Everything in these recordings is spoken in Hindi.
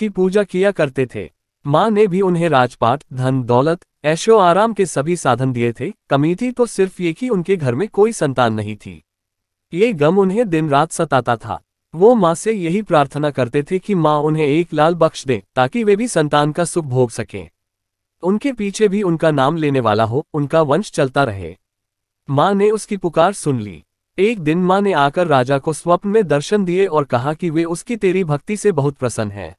की पूजा किया करते थे माँ ने भी उन्हें राजपाट धन दौलत ऐशो आराम के सभी साधन दिए थे कमी थी तो सिर्फ ये कि उनके घर में कोई संतान नहीं थी ये गम उन्हें दिन रात सताता था वो माँ से यही प्रार्थना करते थे कि माँ उन्हें एक लाल बख्श दे ताकि वे भी संतान का सुख भोग सकें उनके पीछे भी उनका नाम लेने वाला हो उनका वंश चलता रहे माँ ने उसकी पुकार सुन ली एक दिन माँ ने आकर राजा को स्वप्न में दर्शन दिए और कहा कि वे उसकी तेरी भक्ति से बहुत प्रसन्न हैं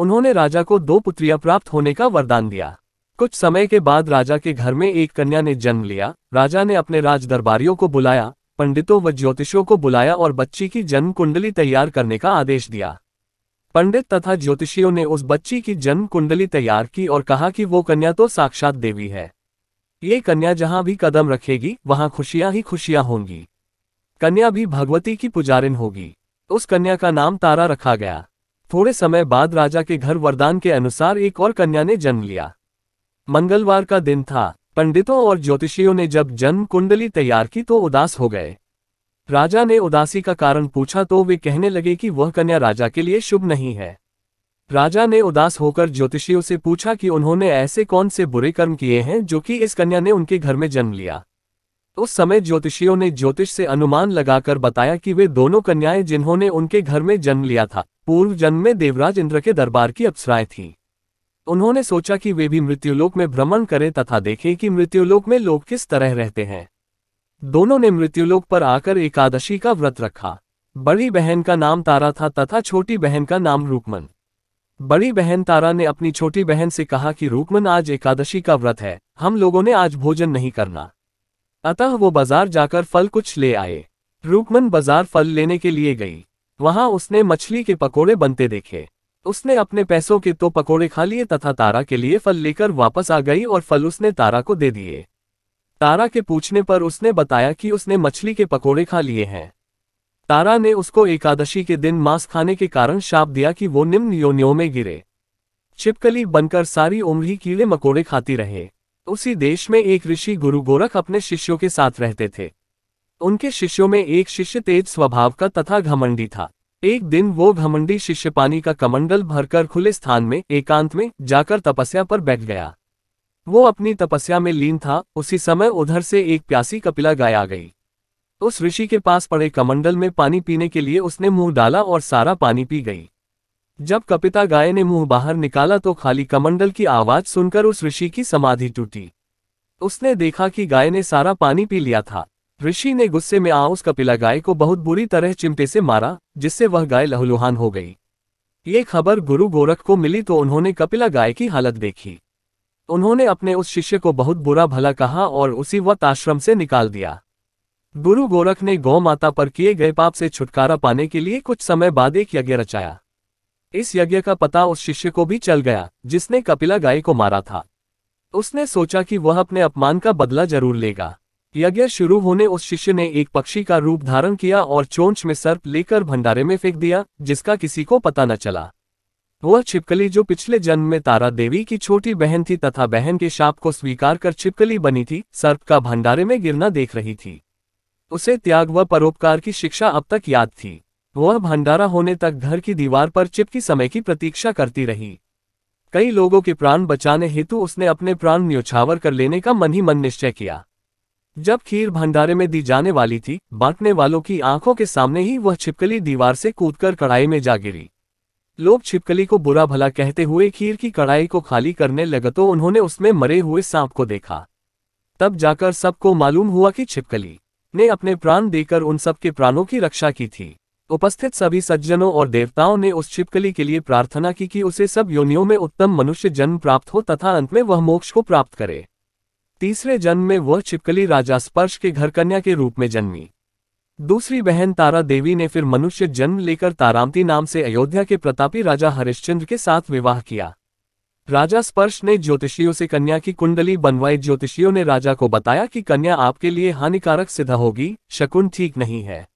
उन्होंने राजा को दो पुत्रियां प्राप्त होने का वरदान दिया कुछ समय के बाद राजा के घर में एक कन्या ने जन्म लिया राजा ने अपने राज दरबारियों को बुलाया पंडितों व ज्योतिषों को बुलाया और बच्ची की जन्म कुंडली तैयार करने का आदेश दिया पंडित तथा ज्योतिषियों ने उस बच्ची की जन्म कुंडली तैयार की और कहा कि वो कन्या तो साक्षात देवी है ये कन्या जहां भी कदम रखेगी वहां खुशियां ही खुशियां होंगी कन्या भी भगवती की पुजारिन होगी उस कन्या का नाम तारा रखा गया थोड़े समय बाद राजा के घर वरदान के अनुसार एक और कन्या ने जन्म लिया मंगलवार का दिन था पंडितों और ज्योतिषियों ने जब जन्म कुंडली तैयार की तो उदास हो गए राजा ने उदासी का कारण पूछा तो वे कहने लगे कि वह कन्या राजा के लिए शुभ नहीं है राजा ने उदास होकर ज्योतिषियों से पूछा कि उन्होंने ऐसे कौन से बुरे कर्म किए हैं जो कि इस कन्या ने उनके घर में जन्म लिया उस समय ज्योतिषियों ने ज्योतिष से अनुमान लगाकर बताया कि वे दोनों कन्याएं जिन्होंने उनके घर में जन्म लिया था पूर्व जन्म में देवराज इंद्र के दरबार की अप्सराए थी उन्होंने सोचा कि वे भी मृत्युलोक में भ्रमण करें तथा देखें कि मृत्युलोक में लोग किस तरह रहते हैं दोनों ने मृत्युलोक पर आकर एकादशी का व्रत रखा बड़ी बहन का नाम तारा था तथा छोटी बहन का नाम रूपमन बड़ी बहन तारा ने अपनी छोटी बहन से कहा कि रूपमन आज एकादशी का व्रत है हम लोगों ने आज भोजन नहीं करना अतः वो बाजार जाकर फल कुछ ले आए रूपमन बाजार फल लेने के लिए गई वहां उसने मछली के पकोड़े बनते देखे उसने अपने पैसों के तो पकोड़े खा लिए तथा तारा के लिए फल लेकर वापस आ गई और फल उसने तारा को दे दिए तारा के पूछने पर उसने बताया कि उसने मछली के पकोड़े खा लिए हैं तारा ने उसको एकादशी के दिन मांस खाने के कारण शाप दिया कि वो निम्न योनियों में गिरे छिपकली बनकर सारी उम्र ही कीड़े मकोड़े खाती रहे उसी देश में एक ऋषि गुरु गोरख अपने शिष्यों के साथ रहते थे उनके शिष्यों में एक शिष्य तेज स्वभाव का तथा घमंडी था एक दिन वो घमंडी शिष्य पानी का कमंडल भरकर खुले स्थान में एकांत में जाकर तपस्या पर बैठ गया वो अपनी तपस्या में लीन था उसी समय उधर से एक प्यासी कपिला गाय आ गई उस ऋषि के पास पड़े कमंडल में पानी पीने के लिए उसने मुंह डाला और सारा पानी पी गई जब कपिता गाय ने मुंह बाहर निकाला तो खाली कमंडल की आवाज सुनकर उस ऋषि की समाधि टूटी उसने देखा कि गाय ने सारा पानी पी लिया था ऋषि ने गुस्से में आ उस कपिला गाय को बहुत बुरी तरह चिमटे से मारा जिससे वह गाय लहलुहान हो गई ये खबर गुरु गोरख को मिली तो उन्होंने कपिला गाय की हालत देखी उन्होंने अपने उस शिष्य को बहुत बुरा भला कहा और उसी वक्त आश्रम से निकाल दिया गुरु गोरख ने गौ माता पर किए गए पाप से छुटकारा पाने के लिए कुछ समय बाद एक यज्ञ रचाया इस यज्ञ का पता उस शिष्य को भी चल गया जिसने कपिला गाय को मारा था उसने सोचा कि वह अपने अपमान का बदला जरूर लेगा यज्ञ शुरू होने उस शिष्य ने एक पक्षी का रूप धारण किया और चोंच में सर्प लेकर भंडारे में फेंक दिया जिसका किसी को पता न चला वह छिपकली जो पिछले जन्म में तारा देवी की छोटी बहन थी तथा बहन के शाप को स्वीकार कर छिपकली बनी थी सर्प का भंडारे में गिरना देख रही थी उसे त्याग व परोपकार की शिक्षा अब तक याद थी वह भंडारा होने तक घर की दीवार पर चिपकी समय की प्रतीक्षा करती रही कई लोगों के प्राण बचाने हेतु उसने अपने प्राण न्योछावर कर लेने का मन ही मन निश्चय किया जब खीर भंडारे में दी जाने वाली थी बांटने वालों की आंखों के सामने ही वह छिपकली दीवार से कूदकर कढ़ाई में जा गिरी लोग छिपकली को बुरा भला कहते हुए खीर की कढ़ाई को खाली करने लगे तो उन्होंने उसमें मरे हुए सांप को देखा तब जाकर सबको मालूम हुआ कि छिपकली ने अपने प्राण देकर उन सबके प्राणों की रक्षा की थी उपस्थित सभी सज्जनों और देवताओं ने उस छिपकली के लिए प्रार्थना की कि उसे सब योनियों में उत्तम मनुष्य जन्म प्राप्त हो तथा अंत में वह मोक्ष को प्राप्त करे तीसरे जन्म में वह छिपकली राजा स्पर्श के घर कन्या के रूप में जन्मी दूसरी बहन तारा देवी ने फिर मनुष्य जन्म लेकर तारामती नाम से अयोध्या के प्रतापी राजा हरिश्चंद्र के साथ विवाह किया राजा स्पर्श ने ज्योतिषियों से कन्या की कुंडली बनवाई ज्योतिषियों ने राजा को बताया कि कन्या आपके लिए हानिकारक सिद्ध होगी शकुन ठीक नहीं है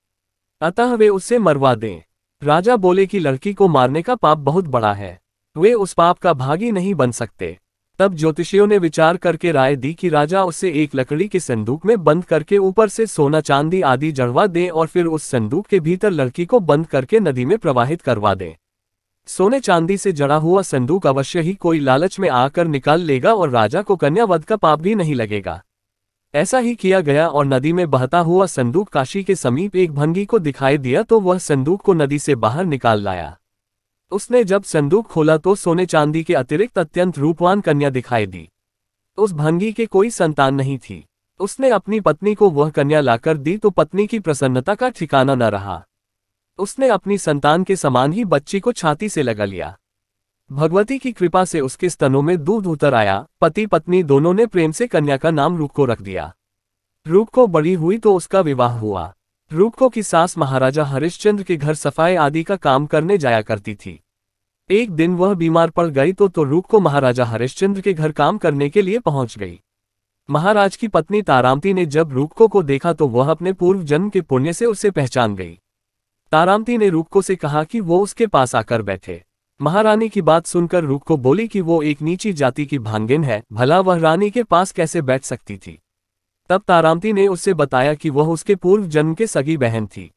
अतः वे उसे मरवा दें राजा बोले कि लड़की को मारने का पाप बहुत बड़ा है वे उस पाप का भागी नहीं बन सकते तब ज्योतिषियों ने विचार करके राय दी कि राजा उसे एक लकड़ी के संदूक में बंद करके ऊपर से सोना चांदी आदि जड़वा दें और फिर उस संदूक के भीतर लड़की को बंद करके नदी में प्रवाहित करवा दें सोने चांदी से जड़ा हुआ संदूक अवश्य ही कोई लालच में आकर निकाल लेगा और राजा को कन्यावध का पाप भी नहीं लगेगा ऐसा ही किया गया और नदी में बहता हुआ संदूक काशी के समीप एक भंगी को दिखाई दिया तो वह संदूक को नदी से बाहर निकाल लाया उसने जब संदूक खोला तो सोने चांदी के अतिरिक्त अत्यंत रूपवान कन्या दिखाई दी उस भंगी के कोई संतान नहीं थी उसने अपनी पत्नी को वह कन्या लाकर दी तो पत्नी की प्रसन्नता का ठिकाना न रहा उसने अपनी संतान के समान ही बच्ची को छाती से लगा लिया भगवती की कृपा से उसके स्तनों में दूध उतर आया पति पत्नी दोनों ने प्रेम से कन्या का नाम रूप को रख दिया रूप को बड़ी हुई तो उसका विवाह हुआ रूपको की सास महाराजा हरिश्चंद्र के घर सफाई आदि का काम करने जाया करती थी एक दिन वह बीमार पड़ गई तो तो रूपको महाराजा हरिश्चंद्र के घर काम करने के लिए पहुंच गई महाराज की पत्नी तारामती ने जब रूपको को देखा तो वह अपने पूर्व जन्म के पुण्य से उसे पहचान गई तारामती ने रूपको से कहा कि वो उसके पास आकर बैठे महारानी की बात सुनकर रूपको बोली कि वो एक नीची जाति की भांगिन है भला वह रानी के पास कैसे बैठ सकती थी तब तारामती ने उससे बताया कि वह उसके पूर्व जन्म के सगी बहन थी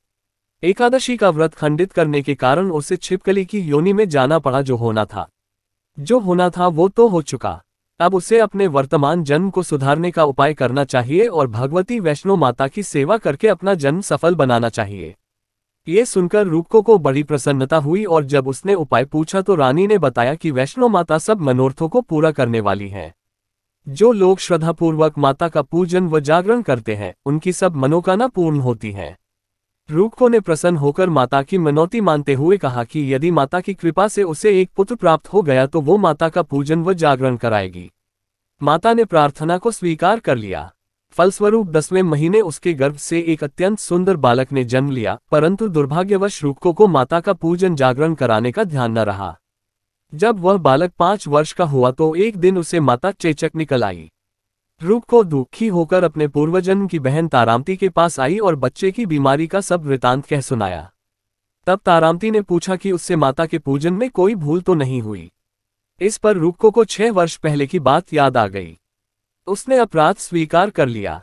एकादशी का व्रत खंडित करने के कारण उसे छिपकली की योनि में जाना पड़ा जो होना था जो होना था वो तो हो चुका अब उसे अपने वर्तमान जन्म को सुधारने का उपाय करना चाहिए और भगवती वैष्णो माता की सेवा करके अपना जन्म सफल बनाना चाहिए ये सुनकर रूपको को बड़ी प्रसन्नता हुई और जब उसने उपाय पूछा तो रानी ने बताया कि वैष्णो माता सब मनोरथों को पूरा करने वाली हैं जो लोग श्रद्धापूर्वक माता का पूजन व जागरण करते हैं उनकी सब मनोकामना पूर्ण होती हैं रूपको ने प्रसन्न होकर माता की मनौती मानते हुए कहा कि यदि माता की कृपा से उसे एक पुत्र प्राप्त हो गया तो वो माता का पूजन व जागरण कराएगी माता ने प्रार्थना को स्वीकार कर लिया फलस्वरूप दसवें महीने उसके गर्भ से एक अत्यंत सुंदर बालक ने जन्म लिया परंतु दुर्भाग्यवश रूपको को माता का पूजन जागरण कराने का ध्यान न रहा जब वह बालक पांच वर्ष का हुआ तो एक दिन उसे माता चेचक निकल आई रूप को दुखी होकर अपने पूर्वजन्म की बहन तारामती के पास आई और बच्चे की बीमारी का सब वृतांत कह सुनाया तब तारामती ने पूछा कि उससे माता के पूजन में कोई भूल तो नहीं हुई इस पर रूपको को छह वर्ष पहले की बात याद आ गई उसने अपराध स्वीकार कर लिया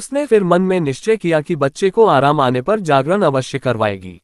उसने फिर मन में निश्चय किया कि बच्चे को आराम आने पर जागरण अवश्य करवाएगी